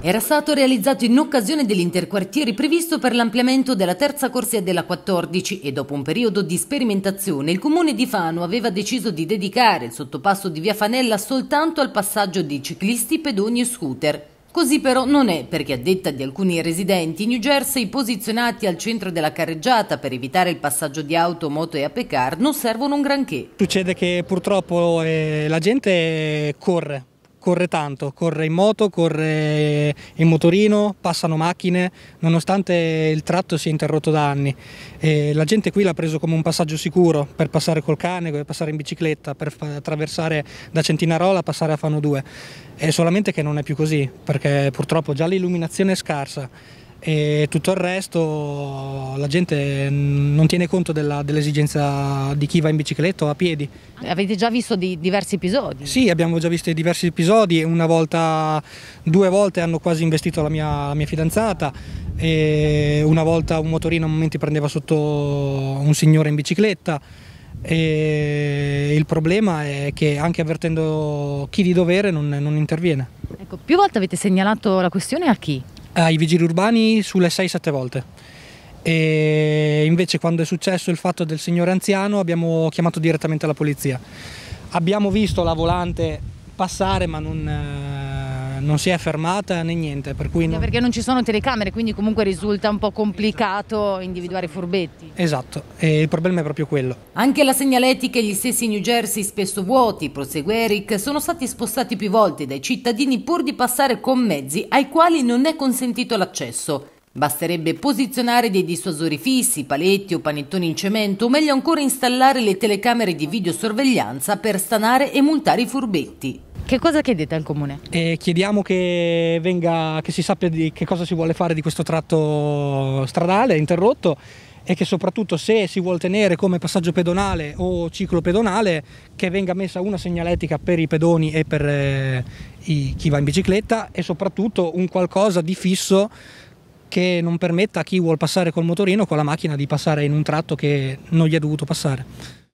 Era stato realizzato in occasione dell'interquartieri previsto per l'ampliamento della terza corsia della 14 e dopo un periodo di sperimentazione il comune di Fano aveva deciso di dedicare il sottopasso di via Fanella soltanto al passaggio di ciclisti, pedoni e scooter. Così però non è, perché a detta di alcuni residenti, i New Jersey posizionati al centro della carreggiata per evitare il passaggio di auto, moto e a pecar non servono un granché. Succede che purtroppo eh, la gente corre corre tanto, corre in moto, corre in motorino, passano macchine, nonostante il tratto sia interrotto da anni. E la gente qui l'ha preso come un passaggio sicuro per passare col cane, per passare in bicicletta, per attraversare da Centinarola, passare a Fano 2. È solamente che non è più così, perché purtroppo già l'illuminazione è scarsa e tutto il resto la gente non tiene conto dell'esigenza di chi va in bicicletta o a piedi. Avete già visto di diversi episodi? Sì, abbiamo già visto diversi episodi, una volta, due volte hanno quasi investito la mia, la mia fidanzata, una volta un motorino a momenti prendeva sotto un signore in bicicletta. E il problema è che anche avvertendo chi di dovere non, non interviene. Ecco, più volte avete segnalato la questione a chi? ai vigili urbani sulle 6-7 volte. E invece quando è successo il fatto del signore anziano abbiamo chiamato direttamente la polizia. Abbiamo visto la volante passare ma non eh, non si è fermata né niente. Per cui non... Perché non ci sono telecamere, quindi comunque risulta un po' complicato individuare i furbetti. Esatto, e il problema è proprio quello. Anche la segnaletica e gli stessi New Jersey spesso vuoti, prosegue Eric, sono stati spostati più volte dai cittadini pur di passare con mezzi ai quali non è consentito l'accesso. Basterebbe posizionare dei dissuasori fissi, paletti o panettoni in cemento, o meglio ancora installare le telecamere di videosorveglianza per stanare e multare i furbetti. Che cosa chiedete al comune? E chiediamo che, venga, che si sappia di che cosa si vuole fare di questo tratto stradale interrotto e che soprattutto se si vuole tenere come passaggio pedonale o ciclo pedonale che venga messa una segnaletica per i pedoni e per eh, i, chi va in bicicletta e soprattutto un qualcosa di fisso che non permetta a chi vuole passare col motorino o con la macchina di passare in un tratto che non gli è dovuto passare.